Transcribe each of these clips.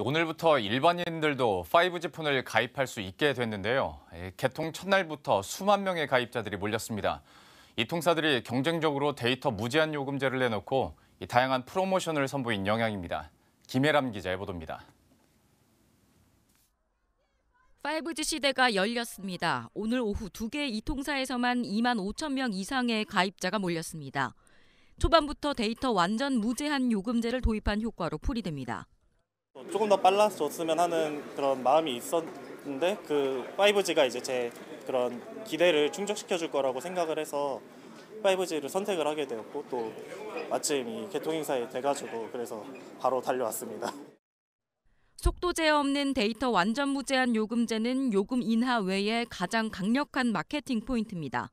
오늘부터 일반인들도 5G 폰을 가입할 수 있게 됐는데요. 예, 개통 첫날부터 수만 명의 가입자들이 몰렸습니다. 이 통사들이 경쟁적으로 데이터 무제한 요금제를 내놓고 다양한 프로모션을 선보인 영향입니다. 김혜람 기자의 보도입니다. 5G 시대가 열렸습니다. 오늘 오후 두 개 이통사에서만 2만 5천 명 이상의 가입자가 몰렸습니다. 초반부터 데이터 완전 무제한 요금제를 도입한 효과로 풀이됩니다. 조금 더빨랐었으면 하는 그런 마음이 있었는데 그 5G가 이제 제 그런 기대를 충족시켜 줄 거라고 생각을 해서 5G를 선택을 하게 되었고 또 마침 이 개통 행사에 돼가지고 그래서 바로 달려왔습니다. 속도 제어 없는 데이터 완전 무제한 요금제는 요금 인하 외에 가장 강력한 마케팅 포인트입니다.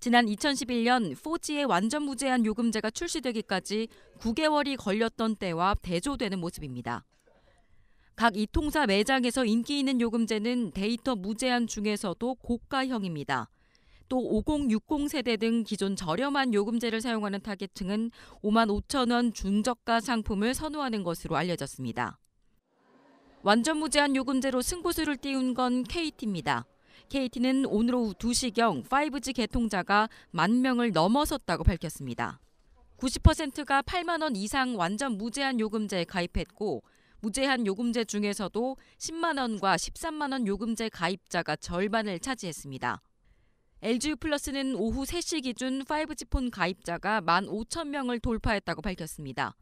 지난 2011년 4G의 완전 무제한 요금제가 출시되기까지 9개월이 걸렸던 때와 대조되는 모습입니다. 각 이통사 매장에서 인기 있는 요금제는 데이터 무제한 중에서도 고가형입니다. 또5060 세대 등 기존 저렴한 요금제를 사용하는 타겟층은 5만 5천 원 중저가 상품을 선호하는 것으로 알려졌습니다. 완전 무제한 요금제로 승부수를 띄운 건 KT입니다. KT는 오늘 오후 2시경 5G 개통자가 만 명을 넘어섰다고 밝혔습니다. 90%가 8만 원 이상 완전 무제한 요금제에 가입했고 무제한 요금제 중에서도 10만 원과 13만 원 요금제 가입자가 절반을 차지했습니다. LGU 플러스는 오후 3시 기준 5G 폰 가입자가 1만 5천 명을 돌파했다고 밝혔습니다.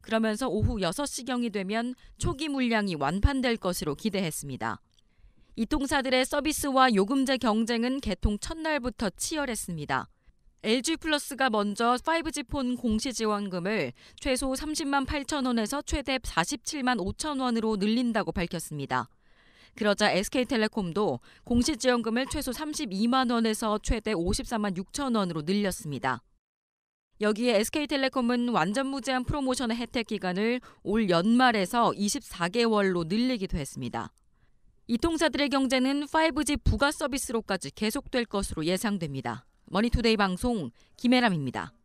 그러면서 오후 6시경이 되면 초기 물량이 완판될 것으로 기대했습니다. 이통사들의 서비스와 요금제 경쟁은 개통 첫날부터 치열했습니다. LG 플러스가 먼저 5G 폰 공시 지원금을 최소 30만 8천 원에서 최대 47만 5천 원으로 늘린다고 밝혔습니다. 그러자 SK텔레콤도 공시 지원금을 최소 32만 원에서 최대 54만 6천 원으로 늘렸습니다. 여기에 SK텔레콤은 완전 무제한 프로모션의 혜택 기간을 올 연말에서 24개월로 늘리기도 했습니다. 이 통사들의 경제는 5G 부가 서비스로까지 계속될 것으로 예상됩니다. 머니투데이 방송 김혜람입니다.